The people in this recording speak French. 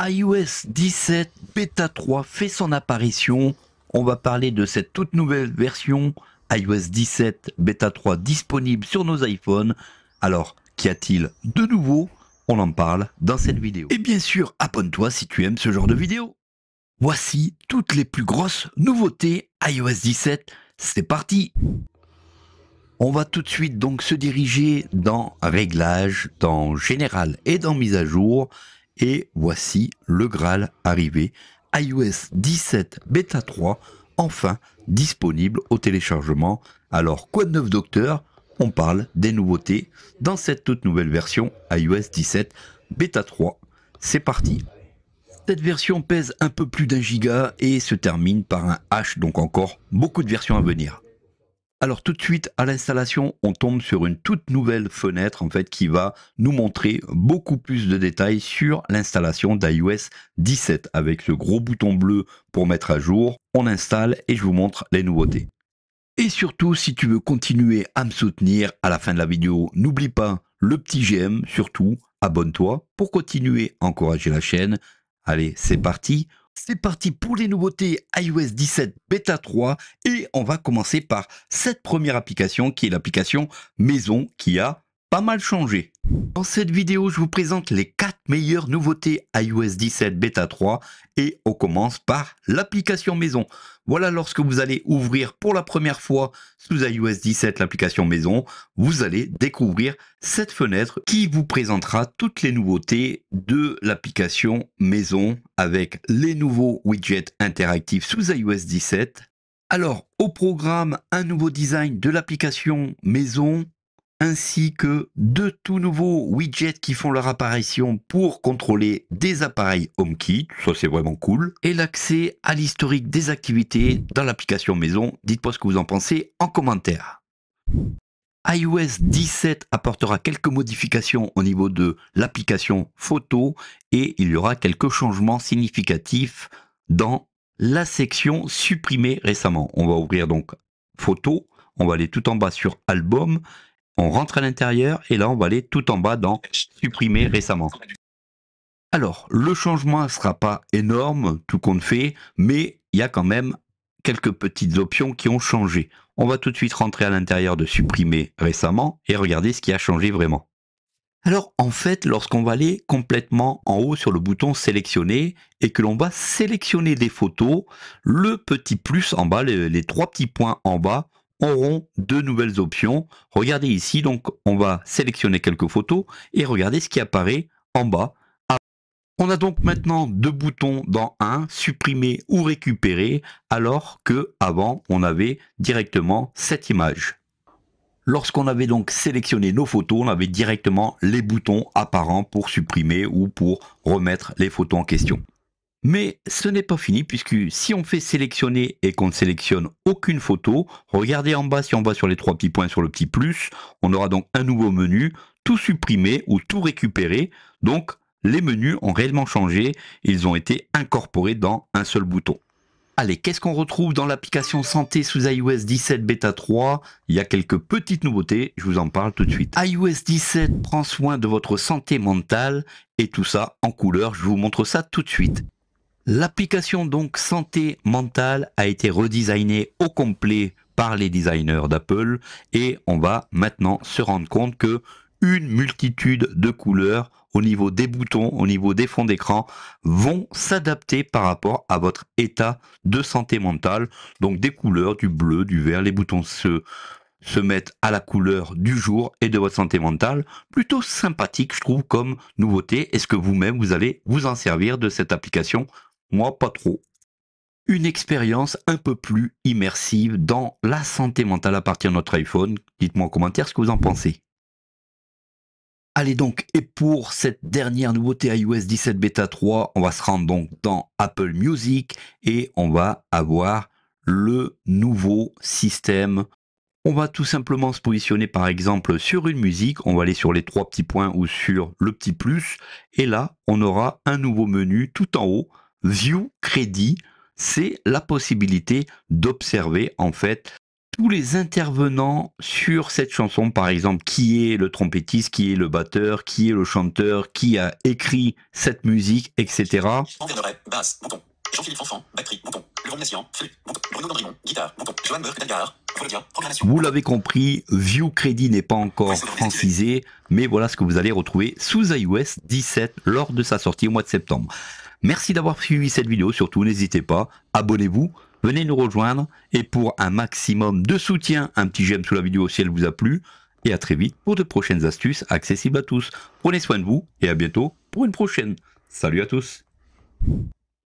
iOS 17 Beta 3 fait son apparition. On va parler de cette toute nouvelle version iOS 17 Beta 3 disponible sur nos iPhones. Alors, qu'y a-t-il de nouveau On en parle dans cette vidéo. Et bien sûr, abonne-toi si tu aimes ce genre de vidéo. Voici toutes les plus grosses nouveautés iOS 17. C'est parti on va tout de suite donc se diriger dans Réglages, dans Général et dans Mise à jour. Et voici le Graal arrivé, iOS 17 Beta 3, enfin disponible au téléchargement. Alors quoi de neuf docteur On parle des nouveautés dans cette toute nouvelle version iOS 17 Beta 3. C'est parti cette version pèse un peu plus d'un giga et se termine par un H, donc encore beaucoup de versions à venir. Alors tout de suite à l'installation, on tombe sur une toute nouvelle fenêtre en fait qui va nous montrer beaucoup plus de détails sur l'installation d'iOS 17 avec ce gros bouton bleu pour mettre à jour. On installe et je vous montre les nouveautés. Et surtout, si tu veux continuer à me soutenir à la fin de la vidéo, n'oublie pas le petit j'aime, surtout abonne-toi pour continuer à encourager la chaîne. Allez, c'est parti, c'est parti pour les nouveautés iOS 17 Beta 3 et on va commencer par cette première application qui est l'application Maison qui a pas mal changé. Dans cette vidéo, je vous présente les 4 meilleures nouveautés iOS 17 Beta 3 et on commence par l'application maison. Voilà lorsque vous allez ouvrir pour la première fois sous iOS 17 l'application maison, vous allez découvrir cette fenêtre qui vous présentera toutes les nouveautés de l'application maison avec les nouveaux widgets interactifs sous iOS 17. Alors, au programme, un nouveau design de l'application maison, ainsi que deux tout nouveaux widgets qui font leur apparition pour contrôler des appareils HomeKit, ça c'est vraiment cool, et l'accès à l'historique des activités dans l'application maison. Dites-moi ce que vous en pensez en commentaire iOS 17 apportera quelques modifications au niveau de l'application photo et il y aura quelques changements significatifs dans la section supprimée récemment. On va ouvrir donc photo, on va aller tout en bas sur album on rentre à l'intérieur et là on va aller tout en bas dans supprimer récemment. Alors, le changement ne sera pas énorme, tout compte fait, mais il y a quand même quelques petites options qui ont changé. On va tout de suite rentrer à l'intérieur de supprimer récemment et regarder ce qui a changé vraiment. Alors en fait, lorsqu'on va aller complètement en haut sur le bouton sélectionner et que l'on va sélectionner des photos, le petit plus en bas, les, les, trois petits points en bas auront deux nouvelles options. Regardez ici, donc on va sélectionner quelques photos et regardez ce qui apparaît en bas. On a donc maintenant deux boutons dans un, supprimer ou récupérer, alors que avant on avait directement cette image. Lorsqu'on avait donc sélectionné nos photos, on avait directement les boutons apparents pour supprimer ou pour remettre les photos en question. Mais ce n'est pas fini puisque si on fait sélectionner et qu'on ne sélectionne aucune photo, regardez en bas si on va sur les trois petits points sur le petit plus, on aura donc un nouveau menu, tout supprimer ou tout récupéré. Donc les menus ont réellement changé, ils ont été incorporés dans un seul bouton. Allez, qu'est-ce qu'on retrouve dans l'application santé sous iOS 17 bêta 3 Il y a quelques petites nouveautés, je vous en parle tout de suite. iOS 17 prend soin de votre santé mentale et tout ça en couleur, je vous montre ça tout de suite. L'application donc santé mentale a été redesignée au complet par les designers d'Apple et on va maintenant se rendre compte que une multitude de couleurs au niveau des boutons, au niveau des fonds d'écran, vont s'adapter par rapport à votre état de santé mentale. Donc des couleurs, du bleu, du vert, les boutons se, se mettent à la couleur du jour et de votre santé mentale. Plutôt sympathique, je trouve, comme nouveauté. Est-ce que vous-même, vous allez vous en servir de cette application moi, pas trop. Une expérience un peu plus immersive dans la santé mentale à partir de notre iPhone. Dites-moi en commentaire ce que vous en pensez. Allez donc, et pour cette dernière nouveauté iOS 17 Beta 3, on va se rendre donc dans Apple Music et on va avoir le nouveau système. On va tout simplement se positionner par exemple sur une musique, on va aller sur les trois petits points ou sur le petit plus, et là on aura un nouveau menu tout en haut View Credit, c'est la possibilité d'observer en fait tous les intervenants sur cette chanson, par exemple, qui est le trompettiste, qui est le batteur, qui est le chanteur, qui a écrit cette musique, etc. vous l'avez compris, View Credit n'est pas encore francisé, mais voilà ce que vous allez retrouver sous iOS 17 lors de sa sortie au mois de septembre. Merci d'avoir suivi cette vidéo, surtout n'hésitez pas, abonnez-vous, venez nous rejoindre, et pour un maximum de soutien, un petit j'aime sous la vidéo si elle vous a plu, et à très vite pour de prochaines astuces accessibles à tous. Prenez soin de vous, et à bientôt pour une prochaine. Salut à tous